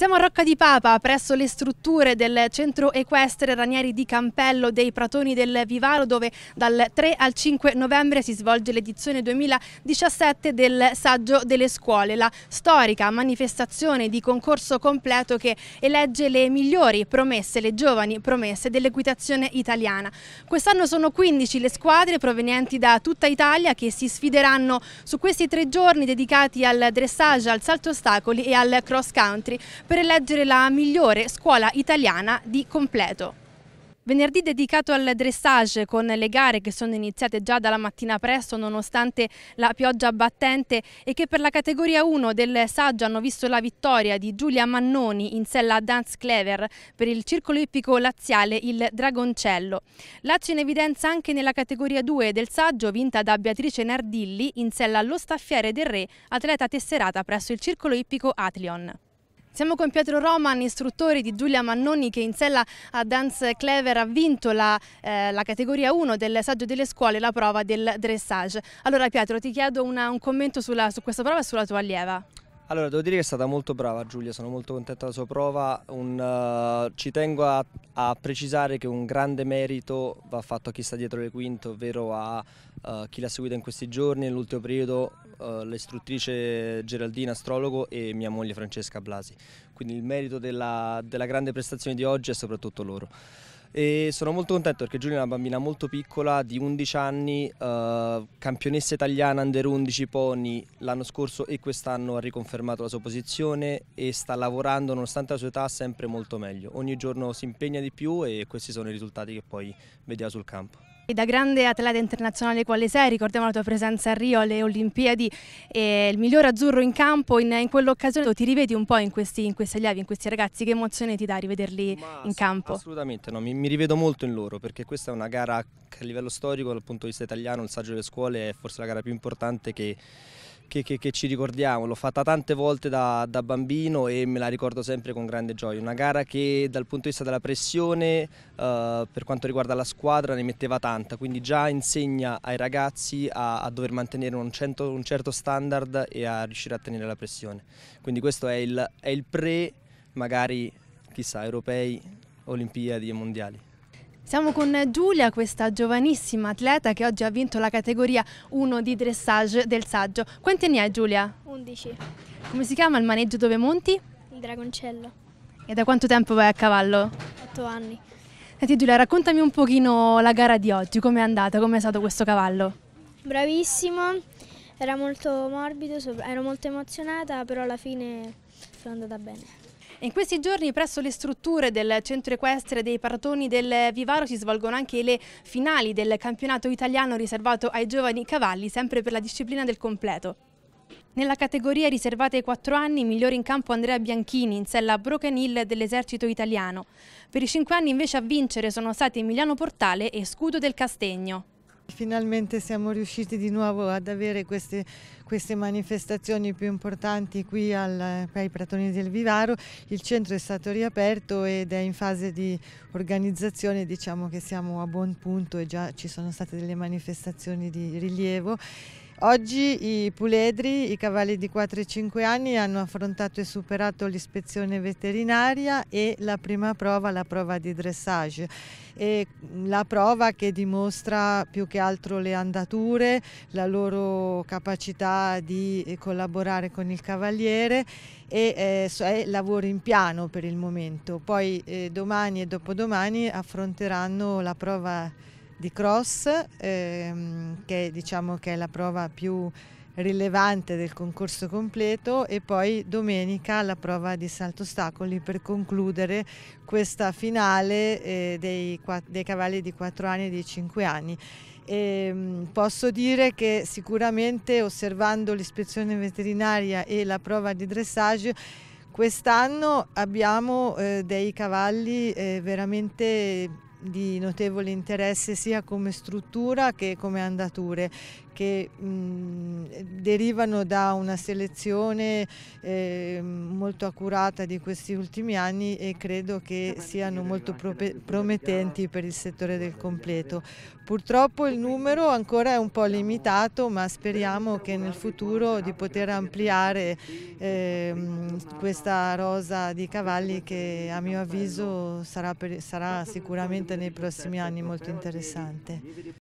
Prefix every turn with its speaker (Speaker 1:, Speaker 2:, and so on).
Speaker 1: Siamo a Rocca di Papa, presso le strutture del centro equestre Ranieri di Campello dei Pratoni del Vivaro, dove dal 3 al 5 novembre si svolge l'edizione 2017 del Saggio delle Scuole, la storica manifestazione di concorso completo che elegge le migliori promesse, le giovani promesse dell'equitazione italiana. Quest'anno sono 15 le squadre provenienti da tutta Italia che si sfideranno su questi tre giorni dedicati al dressage, al salto ostacoli e al cross country per eleggere la migliore scuola italiana di completo. Venerdì dedicato al dressage con le gare che sono iniziate già dalla mattina presto nonostante la pioggia battente e che per la categoria 1 del saggio hanno visto la vittoria di Giulia Mannoni in sella Dance Clever per il circolo ippico laziale il Dragoncello. Lazio in evidenza anche nella categoria 2 del saggio vinta da Beatrice Nardilli in sella Lo Staffiere del Re, atleta tesserata presso il circolo ippico Atlion. Siamo con Pietro Roman, istruttore di Giulia Mannoni che in sella a Dance Clever ha vinto la, eh, la categoria 1 del saggio delle scuole, la prova del dressage. Allora Pietro ti chiedo una, un commento sulla, su questa prova e sulla tua allieva.
Speaker 2: Allora, devo dire che è stata molto brava Giulia, sono molto contenta della sua prova, un, uh, ci tengo a a precisare che un grande merito va fatto a chi sta dietro le quinte, ovvero a uh, chi l'ha seguita in questi giorni, nell'ultimo periodo uh, l'istruttrice Geraldina Astrologo e mia moglie Francesca Blasi. Quindi il merito della, della grande prestazione di oggi è soprattutto loro. E sono molto contento perché Giulia è una bambina molto piccola di 11 anni, eh, campionessa italiana under 11 pony l'anno scorso e quest'anno ha riconfermato la sua posizione e sta lavorando nonostante la sua età sempre molto meglio. Ogni giorno si impegna di più e questi sono i risultati che poi vediamo sul campo.
Speaker 1: E da grande atleta internazionale quale sei, ricordiamo la tua presenza a Rio, alle Olimpiadi, il miglior azzurro in campo, in, in quell'occasione ti rivedi un po' in questi, in questi allievi, in questi ragazzi, che emozione ti dà rivederli Ma in campo?
Speaker 2: Assolutamente, no, mi, mi, rivedo molto in loro perché questa è una gara che a livello storico, dal punto di vista italiano, il saggio delle scuole è forse la gara più importante che che, che, che ci ricordiamo, l'ho fatta tante volte da, da, bambino e me la ricordo sempre con grande gioia, una gara che dal punto di vista della pressione eh, per quanto riguarda la squadra ne metteva tanta, quindi già insegna ai ragazzi a, a dover mantenere un, cento, un, certo standard e a riuscire a tenere la pressione, quindi questo è il, è il pre magari chissà europei, olimpiadi e mondiali.
Speaker 1: Siamo con Giulia, questa giovanissima atleta che oggi ha vinto la categoria 1 di dressage del saggio. Quanti anni hai Giulia? 11. Come si chiama il maneggio dove monti? Il Dragoncello. E da quanto tempo vai a cavallo? 8 anni. Senti Giulia, raccontami un pochino la gara di oggi, com'è andata, com'è stato questo cavallo? Bravissimo, era molto morbido, ero molto emozionata, però alla fine sono andata bene. In questi giorni presso le strutture del centro equestre dei Paratoni del Vivaro si svolgono anche le finali del campionato italiano riservato ai giovani cavalli, sempre per la disciplina del completo. Nella categoria riservata ai 4 anni, migliore in campo Andrea Bianchini, in sella Broken Hill dell'esercito italiano. Per i 5 anni invece a vincere sono stati Emiliano Portale e Scudo
Speaker 3: del Castegno. Finalmente siamo riusciti di nuovo ad avere queste, queste manifestazioni più importanti qui al, ai Pratoni del Vivaro. Il centro è stato riaperto ed è in fase di organizzazione, diciamo che siamo a buon punto e già ci sono state delle manifestazioni di rilievo. Oggi i puledri, i cavalli di 4 e 5 anni, hanno affrontato e superato l'ispezione veterinaria e la prima prova, la prova di dressage. E la prova che dimostra più che altro le andature, la loro capacità di collaborare con il cavaliere e eh, lavoro in piano per il momento. Poi eh, domani e dopodomani affronteranno la prova di di cross, ehm, che diciamo che è la prova più rilevante del concorso completo e poi domenica la prova di salto ostacoli per concludere questa finale eh, dei, dei, cavalli di 4 anni e di 5 anni. E, ehm, posso dire che sicuramente osservando l'ispezione veterinaria e la prova di dressage quest'anno abbiamo eh, dei cavalli eh, veramente di notevole interesse sia come struttura che come andature che mh, derivano da una selezione eh, molto accurata di questi ultimi anni e credo che siano molto promettenti per il settore del completo. Purtroppo il numero ancora è un po' limitato ma speriamo che nel futuro di poter ampliare eh, questa rosa di cavalli che a mio avviso sarà, per, sarà sicuramente nei prossimi anni molto interessante.